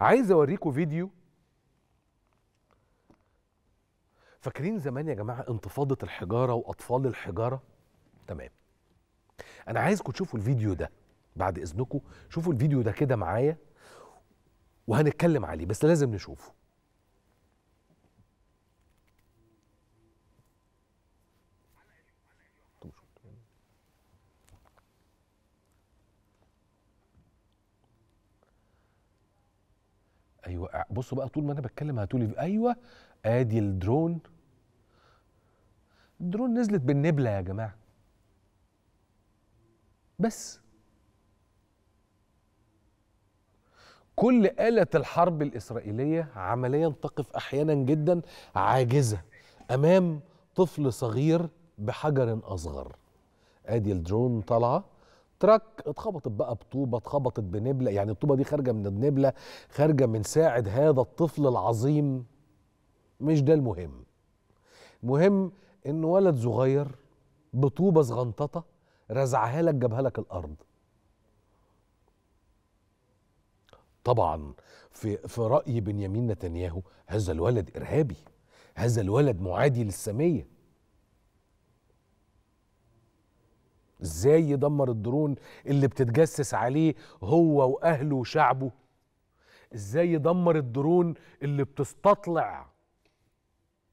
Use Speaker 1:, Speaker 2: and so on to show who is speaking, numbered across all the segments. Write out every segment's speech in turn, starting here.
Speaker 1: عايز اوريكم فيديو فاكرين زمان يا جماعه انتفاضه الحجاره واطفال الحجاره تمام انا عايزكم تشوفوا الفيديو ده بعد اذنكم شوفوا الفيديو ده كده معايا وهنتكلم عليه بس لازم نشوفه ايوه بصوا بقى طول ما انا بتكلم هتقولي ايوه ادي الدرون الدرون نزلت بالنبله يا جماعه بس كل آلة الحرب الإسرائيلية عمليا تقف أحيانا جدا عاجزة أمام طفل صغير بحجر أصغر آدي الدرون طالعة تراك اتخبطت بقى بطوبه اتخبطت بنبله يعني الطوبه دي خارجه من النبله خارجه من ساعد هذا الطفل العظيم مش ده المهم المهم ان ولد صغير بطوبه صغنططه رزعها لك جابها لك الارض طبعا في في راي بنيامين نتنياهو هذا الولد ارهابي هذا الولد معادي للساميه ازاي يدمر الدرون اللي بتتجسس عليه هو واهله وشعبه ازاي يدمر الدرون اللي بتستطلع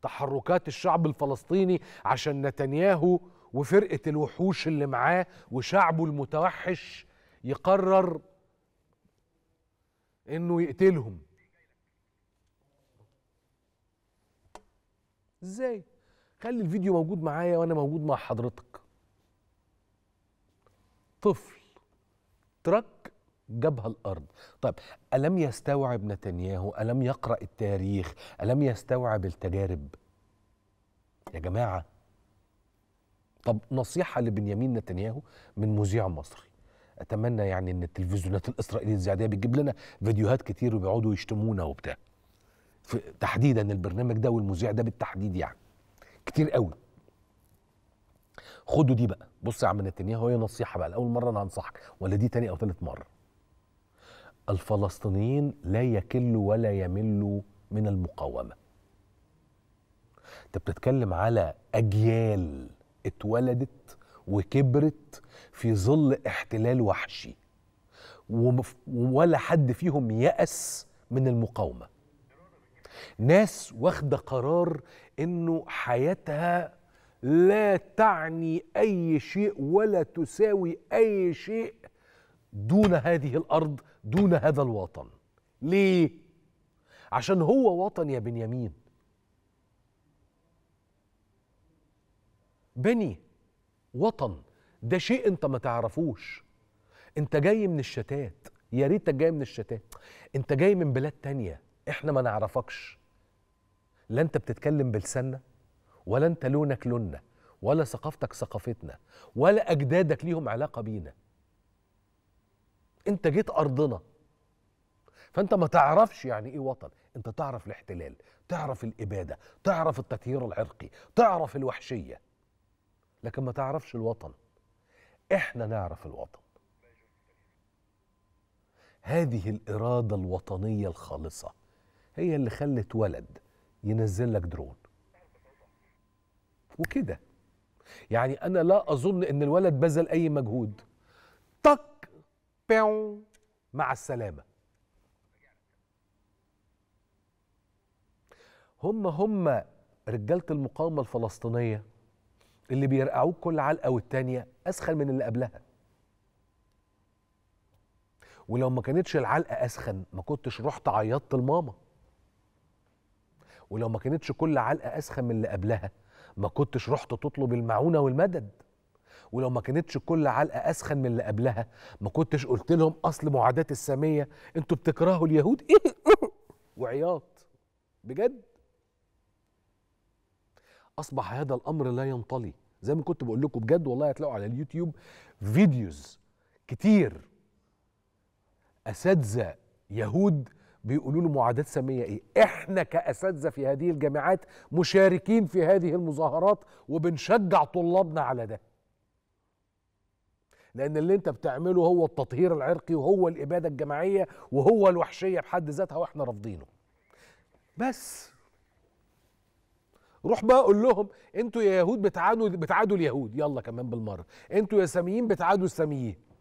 Speaker 1: تحركات الشعب الفلسطيني عشان نتنياهو وفرقه الوحوش اللي معاه وشعبه المتوحش يقرر انه يقتلهم ازاي خلي الفيديو موجود معايا وانا موجود مع حضرتك طفل ترك جبهة الارض طيب الم يستوعب نتنياهو الم يقرا التاريخ الم يستوعب التجارب يا جماعه طب نصيحه لبنيامين نتنياهو من مذيع مصري اتمنى يعني ان التلفزيونات الاسرائيليه الزياديه بتجيب لنا فيديوهات كتير وبيقعدوا يشتمونا وبتاع تحديدا البرنامج ده والمذيع ده بالتحديد يعني كتير قوي خدوا دي بقى بص يا عم نتنياهو هي نصيحه بقى لاول مره انا هنصحك ولا دي تاني او تالت مره الفلسطينيين لا يكلوا ولا يملوا من المقاومه انت بتتكلم على اجيال اتولدت وكبرت في ظل احتلال وحشي ولا حد فيهم يأس من المقاومه ناس واخده قرار انه حياتها لا تعني اي شيء ولا تساوي اي شيء دون هذه الارض دون هذا الوطن ليه عشان هو وطن يا بنيامين بني وطن ده شيء انت ما تعرفوش انت جاي من الشتات يا ريتك جاي من الشتات انت جاي من بلاد تانية احنا ما نعرفكش لا انت بتتكلم بلساننا ولا انت لونك لوننا ولا ثقافتك ثقافتنا ولا اجدادك ليهم علاقه بينا انت جيت ارضنا فانت ما تعرفش يعني ايه وطن انت تعرف الاحتلال تعرف الاباده تعرف التطهير العرقي تعرف الوحشيه لكن ما تعرفش الوطن احنا نعرف الوطن هذه الاراده الوطنيه الخالصه هي اللي خلت ولد ينزل لك درون وكده يعني انا لا اظن ان الولد بذل اي مجهود طق بيو مع السلامه هم هم رجاله المقاومه الفلسطينيه اللي بيرقعوك كل علقه والتانيه اسخن من اللي قبلها ولو ما كانتش العلقه اسخن ما كنتش رحت عيطت لماما ولو ما كانتش كل علقه اسخن من اللي قبلها ما كنتش رحت تطلب المعونه والمدد ولو ما كانتش كل علقه اسخن من اللي قبلها ما كنتش قلت لهم اصل معاداه الساميه انتوا بتكرهوا اليهود وعياط بجد اصبح هذا الامر لا ينطلي زي ما كنت بقول لكم بجد والله هتلاقوا على اليوتيوب فيديوز كتير اساتذه يهود بيقولوا له معادات ساميه ايه احنا كاساتذه في هذه الجامعات مشاركين في هذه المظاهرات وبنشجع طلابنا على ده لان اللي انت بتعمله هو التطهير العرقي وهو الاباده الجماعيه وهو الوحشيه بحد ذاتها واحنا رافضينه بس روح بقى قول لهم انتوا يا يهود بتعادوا بتعادوا اليهود يلا كمان بالمره انتوا يا ساميين بتعادوا الساميين